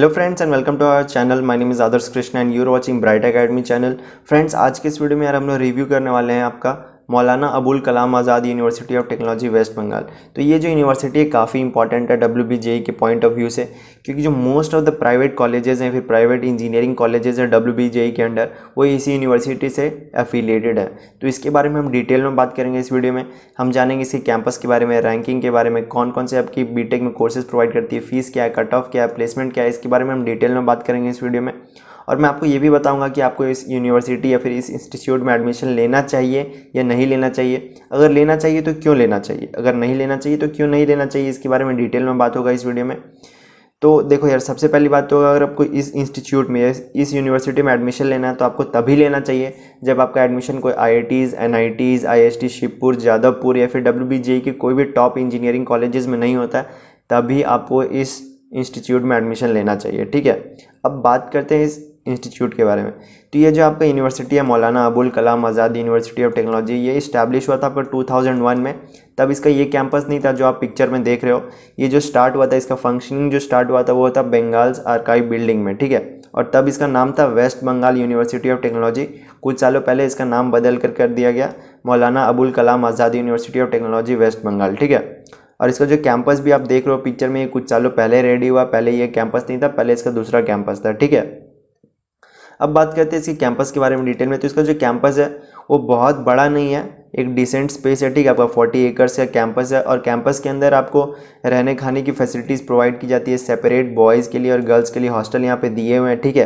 hello friends and welcome to our channel my name is Adarsh Krishna and you're watching Bright Academy channel friends आज के इस video में यार हम लोग रिव्यू करने वाले हैं आपका Maulana Abul Kalam Azad university of Technology West Bengal तो ये जो यूनिवर्सिटी है काफ़ी इंपॉर्टेंट है डब्ल्यू बी जे के पॉइंट ऑफ व्यू से क्योंकि जो most of the private colleges हैं फिर प्राइवेट इंजीनियरिंग कॉलेजेस हैं डब्ल्यू बी जे के अंडर वो इसी यूनिवर्सिटी से एफिलेटेड है तो इसके बारे में हम डिटेल में बात करेंगे इस वीडियो में हम जानेंगे इसके कैंपस के बारे में रैंकिंग के बारे में कौन कौन से आपकी बी में कोर्सेज प्रोवाइड करती है फीस क्या है कट ऑफ क्या है प्लेसमेंट क्या है इसके बारे में हम डिटेल में बात करेंगे इस वीडियो में और मैं आपको ये भी बताऊंगा कि आपको इस यूनिवर्सिटी या फिर इस इंस्टीट्यूट में एडमिशन लेना चाहिए या नहीं लेना चाहिए अगर लेना चाहिए तो क्यों लेना चाहिए अगर नहीं लेना चाहिए तो क्यों नहीं लेना चाहिए इसके बारे में डिटेल में बात होगा इस वीडियो में तो देखो यार सबसे पहली बात तो अगर आपको इस इंस्टीट्यूट में इस यूनिवर्सिटी में एडमिशन लेना है तो आपको तभी लेना चाहिए जब आपका एडमिशन कोई I I Ts N I Ts I S T Shibpur Jadavpur या फिर डब्ल्यू बी जे के कोई भी टॉप इंजीनियरिंग कॉलेजेस में नहीं होता है तभी आपको इस इंस्टीट्यूट में एडमिशन लेना चाहिए ठीक है अब बात करते हैं इस इंस्टीट्यूट के बारे में तो ये जो आपका यूनिवर्सिटी है Maulana Abul Kalam Azad university of Technology ये इस्टेब्लिश हुआ था आपका टू में तब इसका ये कैंपस नहीं था जो आप पिक्चर में देख रहे हो ये जो स्टार्ट हुआ था इसका फंक्शनिंग जो स्टार्ट हुआ था वो था बंगाल्स आर्काइव बिल्डिंग में ठीक है और तब इसका नाम था West Bengal University of Technology कुछ सालों पहले इसका नाम बदल कर कर दिया गया Maulana Abul Kalam Azad university of Technology West Bengal ठीक है और इसका जो कैंपस भी आप देख रहे हो पिक्चर में ये कुछ सालों पहले रेडी हुआ पहले ये कैंपस नहीं था पहले इसका दूसरा कैंपस था ठीक है अब बात करते हैं इसके कैंपस के बारे में डिटेल में तो इसका जो कैंपस है वो बहुत बड़ा नहीं है एक डिसेंट स्पेस है ठीक है आपका फोर्टी एकर्स का कैंपस है और कैंपस के अंदर आपको रहने खाने की फैसिलिटीज़ प्रोवाइड की जाती है सेपरेट बॉयज़ के लिए और गर्ल्स के लिए हॉस्टल यहाँ पे दिए हुए हैं ठीक है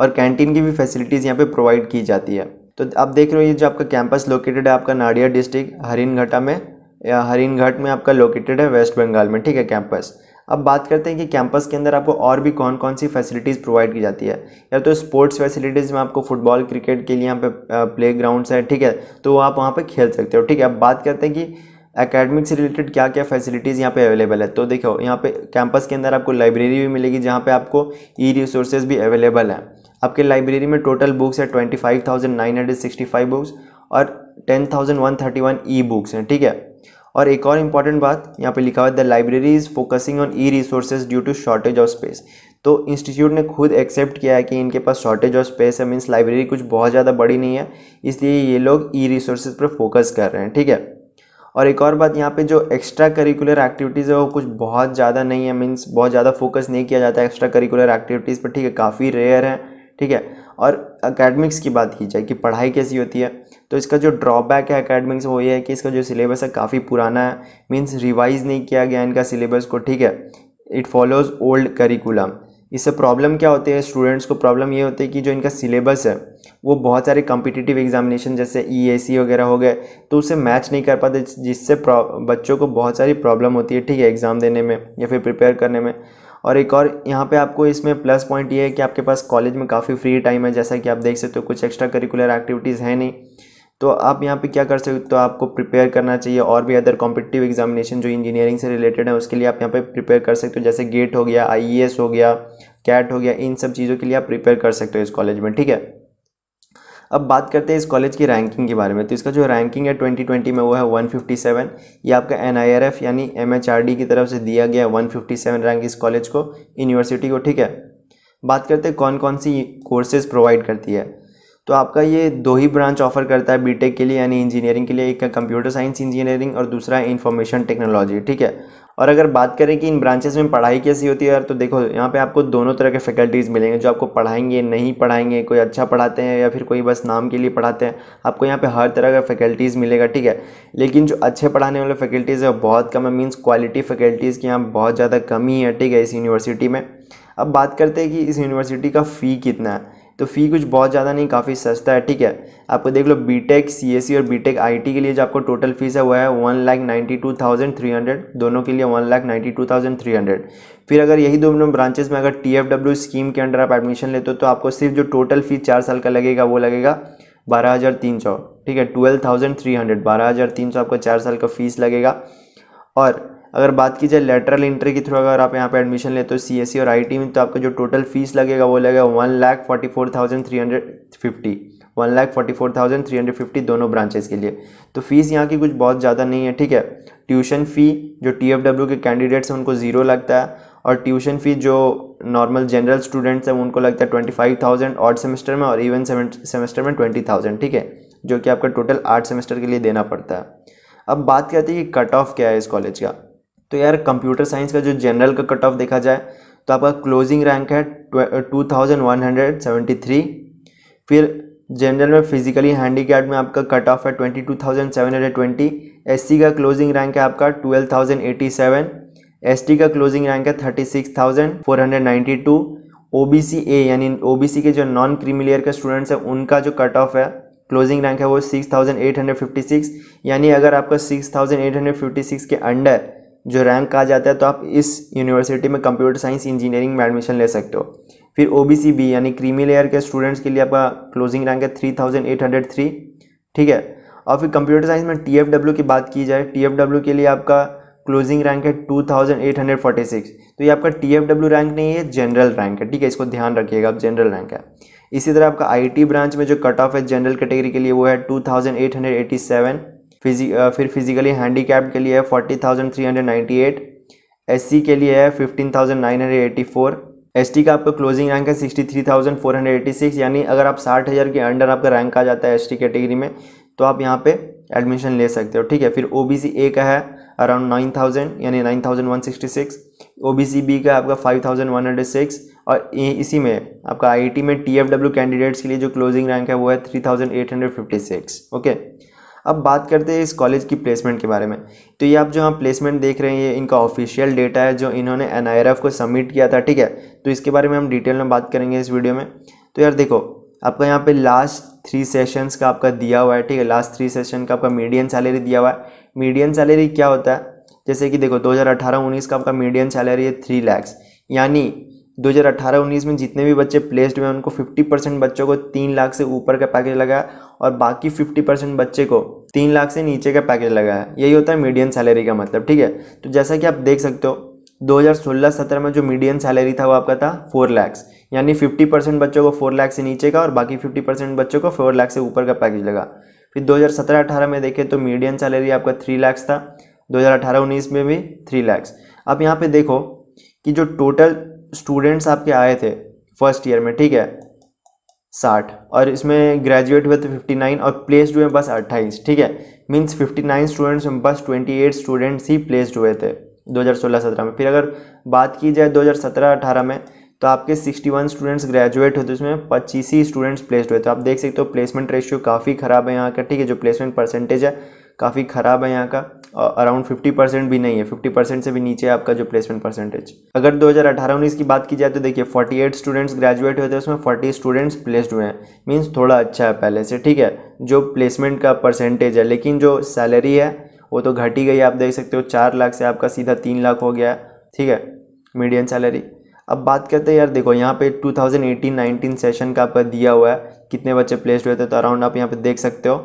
और कैंटीन की भी फैसिलिटीज़ यहाँ पे प्रोवाइड की जाती है तो आप देख रहे हो ये जो आपका कैंपस लोकेटेड है आपका नाडिया डिस्ट्रिक्ट हरिनघटा में या हरिनघाट में आपका लोकेटेड है वेस्ट बंगाल में ठीक है कैंपस अब बात करते हैं कि कैंपस के अंदर आपको और भी कौन कौन सी फैसिलिटीज़ प्रोवाइड की जाती है या तो स्पोर्ट्स फैसिलिटीज़ में आपको फुटबॉल क्रिकेट के लिए यहाँ पे प्ले ग्राउंड्स हैं ठीक है तो आप वहाँ पर खेल सकते हो ठीक है अब बात करते हैं कि एकेडमिक से रिलेटेड क्या क्या फैसिलिटीज़ यहाँ पे अवेलेबल है तो देखो यहाँ पे कैंपस के अंदर आपको लाइब्रेरी भी मिलेगी जहाँ पे आपको ई रिसोर्सेज भी अवेलेबल हैं आपके लाइब्रेरी में टोटल बुक्स है twenty five thousand nine hundred sixty five books और ten thousand one thirty one e books हैं ठीक है और एक और इम्पॉर्टेंट बात यहाँ पे लिखा हुआ है the library is focusing on e resources due to shortage of space तो इंस्टीट्यूट ने खुद एक्सेप्ट किया है कि इनके पास शॉर्टेज ऑफ स्पेस है मीन्स लाइब्रेरी कुछ बहुत ज़्यादा बड़ी नहीं है इसलिए ये लोग ई रिसोर्सेज पर फोकस कर रहे हैं ठीक है और एक और बात यहाँ पे जो एक्स्ट्रा करिकुलर एक्टिविटीज़ है वो कुछ बहुत ज़्यादा नहीं है मीन्स बहुत ज़्यादा फोकस नहीं किया जाता है एक्स्ट्रा करिकुलर एक्टिविटीज़ पर ठीक है काफ़ी रेयर है ठीक है और अकेडमिक्स की बात की जाए कि पढ़ाई कैसी होती है तो इसका जो ड्रॉबैक है अकेडमिक्स वो ये है कि इसका जो सिलेबस है काफ़ी पुराना है मीन्स रिवाइज नहीं किया गया इनका सिलेबस को ठीक है इट फॉलोज़ ओल्ड करिकुलम इससे प्रॉब्लम क्या होती है स्टूडेंट्स को प्रॉब्लम ये होती है कि जो इनका सिलेबस है वो बहुत सारे कम्पिटिटिव एग्जामिनेशन जैसे ई e वगैरह हो गए तो उसे मैच नहीं कर पाते जिससे बच्चों को बहुत सारी प्रॉब्लम होती है ठीक है एग्ज़ाम देने में या फिर प्रिपेयर करने में और एक और यहाँ पे आपको इसमें प्लस पॉइंट ये है कि आपके पास कॉलेज में काफ़ी फ्री टाइम है जैसा कि आप देख सकते हो कुछ एक्स्ट्रा करिकुलर एक्टिविटीज़ हैं नहीं तो आप यहाँ पे क्या कर सकते हो तो आपको प्रिपेयर करना चाहिए और भी अदर कॉम्पिटिटिव एग्जामिनेशन जो इंजीनियरिंग से रिलेटेड है उसके लिए आप यहाँ पे प्रिपेयर कर सकते हो जैसे गेट हो गया आई e हो गया कैट हो गया इन सब चीज़ों के लिए आप प्रिपेयर कर सकते हो इस कॉलेज में ठीक है अब बात करते हैं इस कॉलेज की रैंकिंग के बारे में तो इसका जो रैंकिंग है 2020 में वो है 157 ये आपका एन यानी एम की तरफ से दिया गया 157 रैंक इस कॉलेज को यूनिवर्सिटी को ठीक है बात करते हैं कौन कौन सी कोर्सेज प्रोवाइड करती है तो आपका ये दो ही ब्रांच ऑफर करता है बीटेक के लिए यानी इंजीनियरिंग के लिए एक है कंप्यूटर साइंस इंजीनियरिंग और दूसरा है इंफॉर्मेशन टेक्नोलॉजी ठीक है और अगर बात करें कि इन ब्रांचेस में पढ़ाई कैसी होती है यार तो देखो यहाँ पे आपको दोनों तरह के फैकल्टीज़ मिलेंगे जो आपको पढ़ाएंगे नहीं पढ़ाएंगे कोई अच्छा पढ़ाते हैं या फिर कोई बस नाम के लिए पढ़ाते हैं आपको यहाँ पे हर तरह का फैकल्टीज़ मिलेगा ठीक है लेकिन जो अच्छे पढ़ाने वाले फैकल्टीज़ है बहुत कम है मीन्स क्वालिटी फैकल्टीज़ की यहाँ बहुत ज़्यादा कमी है ठीक है इस यूनिवर्सिटी में अब बात करते हैं कि इस यूनिवर्सिटी का फ़ी कितना है तो फ़ी कुछ बहुत ज़्यादा नहीं काफ़ी सस्ता है ठीक है आपको देख लो B Tech C S C और बी टेक आई टी के लिए जो आपको टोटल फीस है वह है one lakh ninety two thousand three hundred दोनों के लिए one lakh ninety two thousand three hundred फिर अगर यही दोनों ब्रांचेस में अगर टी एफ डब्ल्यू स्कीम के अंडर आप एडमिशन लेते हो तो आपको सिर्फ जो टोटल फीस चार साल का लगेगा वो लगेगा बारह हज़ार तीन सौ ठीक है ट्वेल्व थाउजेंड थ्री हंड्रेड बारह हज़ार तीन सौ आपका चार साल का फीस लगेगा और अगर बात की जाए लेटरल इंट्री के थ्रू अगर आप यहाँ पे एडमिशन लेते हो सी एस सी और आई टी में तो आपका जो टोटल फीस लगेगा वो लगेगा one lakh forty four thousand three hundred fifty one lakh forty four thousand three hundred fifty दोनों ब्रांचेज़ के लिए तो फीस यहाँ की कुछ बहुत ज़्यादा नहीं है ठीक है ट्यूशन फ़ी जो टी एफ डब्ल्यू के कैंडिडेट्स हैं उनको ज़ीरो लगता है और ट्यूशन फ़ी जो नॉर्मल जनरल स्टूडेंट्स हैं उनको लगता है ट्वेंटी फाइव थाउजेंड आठ सेमेस्टर में और इवन सेमेस्टर में ट्वेंटी थाउजेंड ठीक है जो कि आपका टोटल आठ सेमेस्टर के लिए देना पड़ता है अब बात करते हैं कि कट ऑफ क्या है इस कॉलेज का तो यार कंप्यूटर साइंस का जो जनरल का कट ऑफ देखा जाए तो आपका क्लोजिंग रैंक है two thousand one hundred seventy three फिर जनरल में फिजिकली हैंडीकैप में आपका कट ऑफ है twenty two thousand seven hundred twenty S का क्लोजिंग रैंक है आपका twelve thousand eighty seven S का क्लोजिंग रैंक है thirty six thousand four hundred ninety two O B C A यानी O B सी के जो non creamy layer के students हैं उनका जो कट ऑफ है क्लोजिंग रैंक है वो six thousand eight hundred fifty six यानी अगर आपका six thousand eight hundred fifty six के अंडर जो रैंक आ जाता है तो आप इस यूनिवर्सिटी में कंप्यूटर साइंस इंजीनियरिंग में एडमिशन ले सकते हो फिर ओ बी यानी क्रीमी लेयर के स्टूडेंट्स के लिए आपका क्लोजिंग रैंक है three thousand eight hundred three ठीक है और फिर कंप्यूटर साइंस में टी एफ डब्ल्यू की बात की जाए टी एफ डब्ल्यू के लिए आपका क्लोजिंग रैंक है two thousand eight hundred forty six तो ये आपका टी एफ डब्ल्यू रैंक नहीं है जनरल रैंक है ठीक है इसको ध्यान रखिएगा आप जनरल रैंक है इसी तरह आपका आई टी ब्रांच में जो कट ऑफ है जनरल कैटेगरी के लिए वो है two thousand eight hundred seven फिजी फिर फिजिकली हैंडीकैप के लिए forty thousand three hundred ninety eight S C के लिए है fifteen thousand nine hundred eighty four S T का आपका क्लोजिंग रैंक है sixty three thousand four hundred eighty six यानी अगर आप साठ हज़ार के अंडर आपका रैंक आ जाता है एस टी कैटेगरी में तो आप यहाँ पे एडमिशन ले सकते हो ठीक है फिर ओ बी सी ए का है अराउंड नाइन थाउजेंड यानी nine thousand one sixty six O B C B का आपका five thousand one hundred six और इसी में आपका आई आई टी में टी एफ डब्ल्यू कैंडिडेट्स के लिए जो क्लोजिंग रैंक है वो है three thousand eight hundred fifty six okay अब बात करते हैं इस कॉलेज की प्लेसमेंट के बारे में तो ये आप जो हम प्लेसमेंट देख रहे हैं ये इनका ऑफिशियल डेटा है जो इन्होंने एन को सबमिट किया था ठीक है तो इसके बारे में हम डिटेल में बात करेंगे इस वीडियो में तो यार देखो आपका यहाँ पे लास्ट थ्री सेशंस का आपका दिया हुआ है ठीक है लास्ट थ्री सेशन का आपका मीडियम सैलरी दिया हुआ है मीडियम सैलरी क्या होता है जैसे कि देखो दो हज़ार का आपका मीडियम सैलरी है थ्री लैक्स यानी 2018-19 में जितने भी बच्चे प्लेस्ड हुए उनको 50 परसेंट बच्चों को तीन लाख से ऊपर का पैकेज लगाया और बाकी 50 परसेंट बच्चे को तीन लाख से नीचे का पैकेज लगाया यही होता है मीडियम सैलरी का मतलब ठीक है तो जैसा कि आप देख सकते हो 2016-17 में जो मीडियम सैलरी था वो आपका था फोर लैक्स यानी फिफ्टी परसेंट बच्चों को फोर लाख से नीचे का और बाकी फिफ्टी परसेंट बच्चों को फोर लाख से ऊपर का पैकेज लगा फिर दो हज़ार में देखें तो मीडियम सैलरी आपका थ्री लैक्स था दो हज़ार में भी थ्री लैक्स अब यहाँ पर देखो कि जो टोटल स्टूडेंट्स आपके आए थे फर्स्ट ईयर में ठीक है साठ और इसमें ग्रेजुएट हुए थे फिफ्टी नाइन और प्लेस्ड हुए बस अट्ठाईस ठीक है मीन्स फिफ्टी नाइन स्टूडेंट्स में बस ट्वेंटी एट स्टूडेंट्स ही प्लेस्ड हुए थे दो हज़ार सोलह सत्रह में फिर अगर बात की जाए दो हज़ार सत्रह अठारह में तो आपके सिक्सटी वन स्टूडेंट्स ग्रेजुएट होते उसमें पच्चीस ही स्टूडेंट्स प्लेस्ड हुए थे आप देख सकते हो प्लेसमेंट रेशियो काफ़ी ख़राब है यहाँ का ठीक है जो प्लेसमेंट परसेंटेज है काफ़ी ख़राब है यहाँ का अराउंड फिफ्टी परसेंट भी नहीं है फिफ्टी परसेंट से भी नीचे है आपका जो प्लेसमेंट परसेंटेज अगर दो हज़ार अठारह उन्नीस की बात की जाए तो देखिए फोर्टी एट स्टूडेंट्स ग्रेजुएट हुए थे उसमें फोर्टी स्टूडेंट्स प्लेस्ड हुए हैं मीन्स थोड़ा अच्छा है पहले से ठीक है जो प्लेसमेंट का परसेंटेज है लेकिन जो सैलरी है वो तो घटी गई आप देख सकते हो चार लाख से आपका सीधा तीन लाख हो गया ठीक है मीडियम सैलरी अब बात करते हैं यार देखो यहाँ पे 2018-19 सेशन का आपका दिया हुआ है कितने बच्चे प्लेस्ड हुए थे तो अराउंड आप यहाँ पे देख सकते हो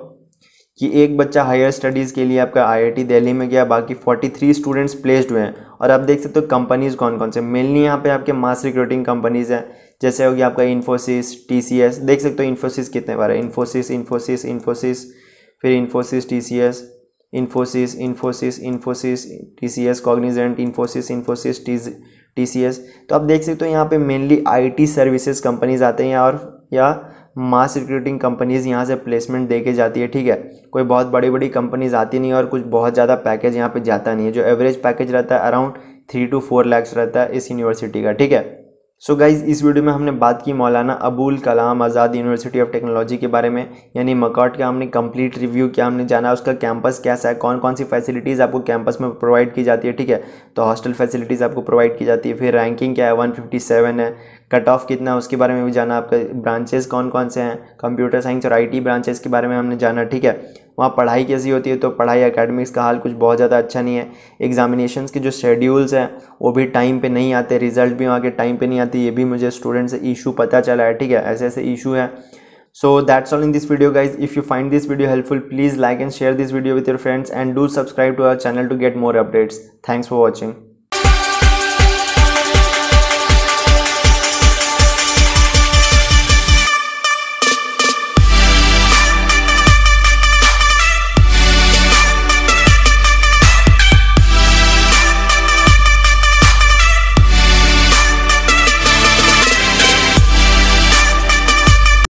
कि एक बच्चा हायर स्टडीज़ के लिए आपका आईआईटी दिल्ली में गया बाकी 43 स्टूडेंट्स प्लेस्ड हुए हैं और आप देख सकते हो तो कंपनीज़ कौन कौन से मेनली यहाँ पे आपके मास रिक्रूटिंग कंपनीज़ हैं जैसे हो गया आपका इन्फोसिस टीसीएस देख सकते हो तो इन्फोसिस कितने बार है इन्फोसिस इन्फोसिस इन्फोसिस फिर Infosys S Infosys Infosys Infosys T C S Cognizant Infosys Infosys S तो आप देख सकते हो तो यहाँ पर mainly I T services companies आते हैं और या मास रिक्रूटिंग कंपनीज़ यहाँ से प्लेसमेंट दे के जाती है ठीक है कोई बहुत बड़ी बड़ी कंपनीज आती नहीं और कुछ बहुत ज़्यादा पैकेज यहाँ पे जाता नहीं है जो एवरेज पैकेज रहता है around three two four lakhs रहता है इस यूनिवर्सिटी का ठीक है सो so गाइज इस वीडियो में हमने बात की Maulana Abul Kalam Azad university of technology के बारे में यानी मकॉट का हमने कंप्लीट रिव्यू किया हमने जाना उसका कैंपस कैसा है कौन कौन सी फैसिलिटीज़ आपको कैंपस में प्रोवाइड की जाती है ठीक है तो हॉस्टल फैसिलिटीज़ आपको प्रोवाइड की जाती है फिर रैंकिंग क्या है वन है कट ऑफ कितना है उसके बारे में भी जाना आपके ब्रांचेज़ कौन कौन से हैं कंप्यूटर साइंस और आईटी ब्रांचेस के बारे में हमने जाना ठीक है वहाँ पढ़ाई कैसी होती है तो पढ़ाई अकेडमिक्स का हाल कुछ बहुत ज़्यादा अच्छा नहीं है एग्जामिनेशन के जो शेड्यूल्स हैं वो भी टाइम पर नहीं आते रिजल्ट भी वहाँ के टाइम पर नहीं आते ये भी मुझे स्टूडेंट से इशू पता चला है ठीक है ऐसे ऐसे इशू है so that's all in this video guys if you find this video helpful please like and share this video with your friends and do subscribe to our channel to get more updates thanks for watching